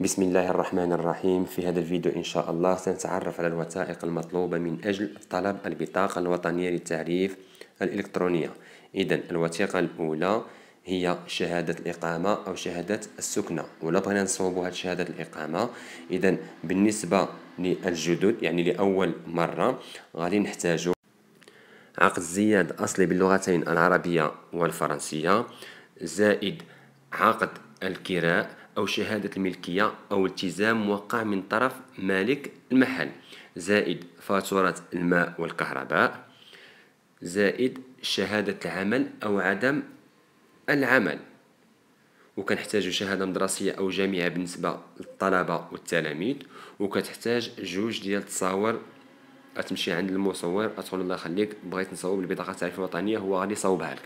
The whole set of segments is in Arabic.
بسم الله الرحمن الرحيم في هذا الفيديو إن شاء الله سنتعرف على الوثائق المطلوبة من أجل طلب البطاقة الوطنية للتعريف الإلكترونية إذا الوثيقة الأولى هي شهادة الإقامة أو شهادة السكنة ولا بغينا نصوبوا هاد شهادة الإقامة إذا بالنسبة للجدد يعني لأول مرة غادي نحتاجو عقد زياد أصلي باللغتين العربية والفرنسية زائد عقد الكراء أو شهادة الملكية أو التزام موقع من طرف مالك المحل زائد فاتورة الماء والكهرباء زائد شهادة العمل أو عدم العمل وكنحتاج شهادة مدرسية أو جامعة بالنسبة للطلبة والتلاميذ وكتحتاج جوج ديال التصاور تمشي عند المصور تقول الله يخليك بغيت نصوب البطاقه في الوطنيه هو غادي يصوبها لك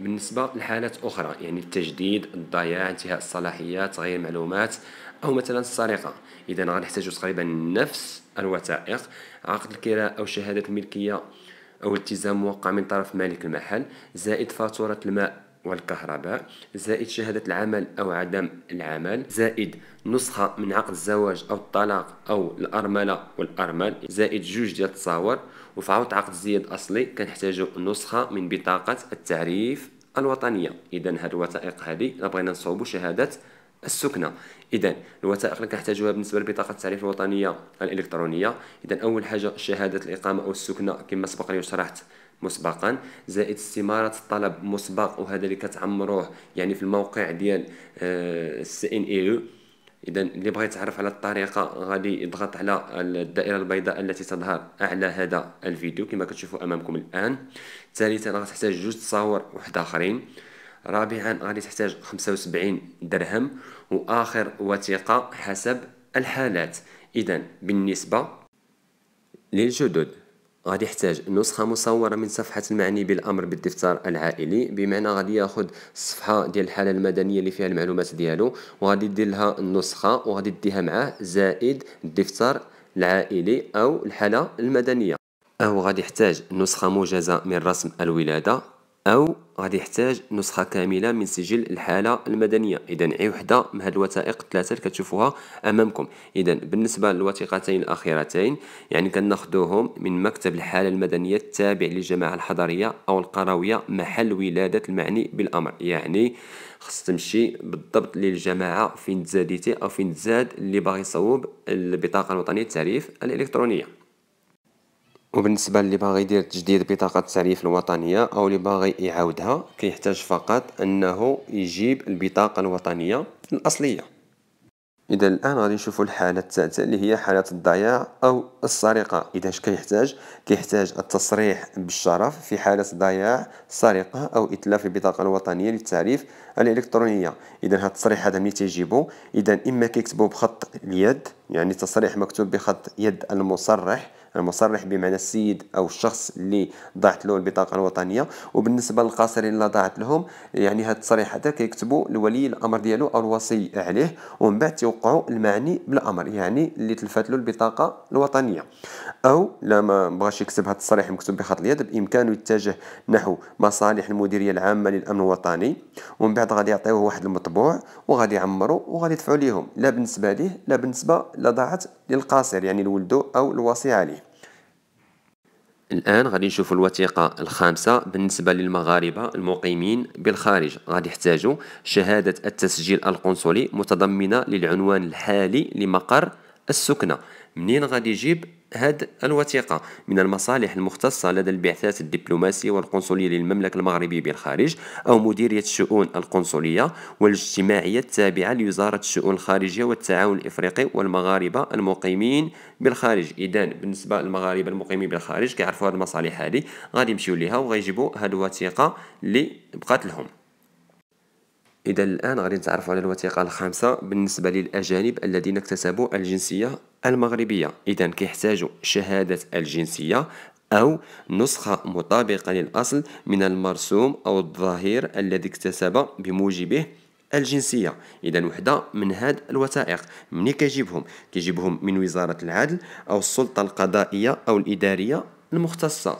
بالنسبه لحالات اخرى يعني التجديد الضياع انتهاء الصلاحيات تغيير معلومات او مثلا السرقه اذا غنحتاجو تقريبا نفس الوثائق عقد الكراء او شهاده الملكيه او التزام موقع من طرف مالك المحل زائد فاتوره الماء والكهرباء زائد شهادة العمل أو عدم العمل زائد نسخة من عقد الزواج أو الطلاق أو الأرملة والأرمل زائد جوج ديال التصاور وفي عوض عقد الزياد الأصلي كنحتاجو نسخة من بطاقة التعريف الوطنية إذا هاد الوثائق إلا بغينا نصوبو شهادة السكنة إذا الوثائق اللي كنحتاجوها بالنسبة لبطاقة التعريف الوطنية الإلكترونية إذا أول حاجة شهادة الإقامة أو السكنة كما سبق لي وشرحت مسبقا زائد استمارة الطلب مسبق وهذا اللي كتعمروه يعني في الموقع ديال السي ان اي اذا اللي بغى يتعرف على الطريقه غادي يضغط على الدائره البيضاء التي تظهر اعلى هذا الفيديو كما كتشوفوا امامكم الان ثالثا غتحتاج جوج تصاور واحد اخرين رابعا غادي تحتاج 75 درهم واخر وثيقه حسب الحالات اذا بالنسبه للجدد غادي يحتاج نسخة مصورة من صفحة المعني بالأمر بالدفتر العائلي بمعنى غادي ياخد الصفحة ديال الحالة المدنية اللي فيها المعلومات ديالو وغادي يدير لها النسخة وغادي يديها معاه زائد الدفتر العائلي أو الحالة المدنية أو غادي يحتاج نسخة موجزة من رسم الولادة أو غادي يحتاج نسخة كاملة من سجل الحالة المدنية إذا عي وحدة من هاد الوثائق الثلاثة اللي كتشوفوها أمامكم إذا بالنسبة للوثيقتين الأخيرتين يعني كناخدوهم من مكتب الحالة المدنية التابع للجماعة الحضرية أو القروية محل ولادة المعني بالأمر يعني خص تمشي بالضبط للجماعة فين تزاديتي أو فين تزاد اللي باغي يصوب البطاقة الوطنية التعريف الإلكترونية وبالنسبه اللي باغي يدير تجديد بطاقه التعريف الوطنيه او اللي باغي يعاودها كيحتاج فقط انه يجيب البطاقه الوطنيه الاصليه اذا الان غادي نشوفوا الحاله الثالثه اللي هي حاله الضياع او السرقه اذا اش كيحتاج كيحتاج التصريح بالشرف في حاله ضياع سرقه او اتلاف البطاقه الوطنيه للتعريف الالكترونيه اذا هذا التصريح هذا ملي تيجيبو اذا اما كيكتبوه بخط اليد يعني تصريح مكتوب بخط يد المصرح المصرح بمعنى السيد أو الشخص اللي ضاعت له البطاقة الوطنية وبالنسبة للقاصرين اللي ضاعت لهم يعني هاد التصريح هذا كيكتبوا لولي الأمر ديالو أو الوصي عليه ومن بعد يوقعوا المعني بالأمر يعني اللي تلفات له البطاقة الوطنية أو لا ما بغاش يكتب هذا التصريح مكتوب بخط اليد بإمكانه يتجه نحو مصالح المديرية العامة للأمن الوطني ومن بعد غادي يعطيوه واحد المطبوع وغادي يعمروا وغادي يدفعوا ليهم لا بالنسبة ليه لا بالنسبة لضاعت للقاصر يعني لولده أو الوصي عليه الان غادي نشوفوا الوثيقه الخامسه بالنسبه للمغاربه المقيمين بالخارج غادي يحتاجوا شهاده التسجيل القنصلي متضمنه للعنوان الحالي لمقر السكنه منين غادي يجيب هذه الوثيقة من المصالح المختصة لدى البعثات الدبلوماسية والقنصلية للمملكة المغربية بالخارج أو مديرية الشؤون القنصلية والاجتماعية التابعة لوزارة الشؤون الخارجية والتعاون الإفريقي والمغاربة المقيمين بالخارج إذا بالنسبة للمغاربة المقيمين بالخارج كيعرفوا هذه المصالح هذه غادي يمشيو ليها وغيجيبوا هذه الوثيقة اللي بقات لهم إذا الآن غادي نتعرفوا على الوثيقة الخامسة بالنسبة للأجانب الذين اكتسبوا الجنسية المغربية إذا كيحتاج شهادة الجنسية أو نسخة مطابقة للأصل من المرسوم أو الظهير الذي اكتسب بموجبه الجنسية إذا وحدة من هاد الوثائق مني كيجيبهم كيجيبهم من وزارة العدل أو السلطة القضائية أو الإدارية المختصة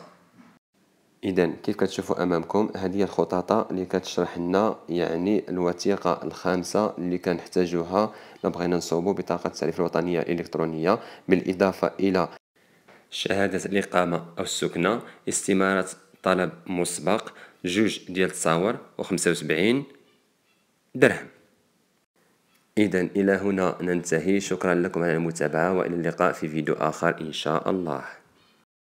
اذا كيف كتشوفوا امامكم هذه هي الخطاطه اللي كتشرح لنا يعني الوثيقه الخامسه اللي كنحتاجوها بغينا نصوبوا بطاقه التعريف الوطنيه الالكترونيه بالاضافه الى شهاده الاقامه او السكنه استماره طلب مسبق جوج ديال التصاور و75 درهم إذا إلى هنا ننتهي شكرا لكم على المتابعة وإلى اللقاء في فيديو آخر إن شاء الله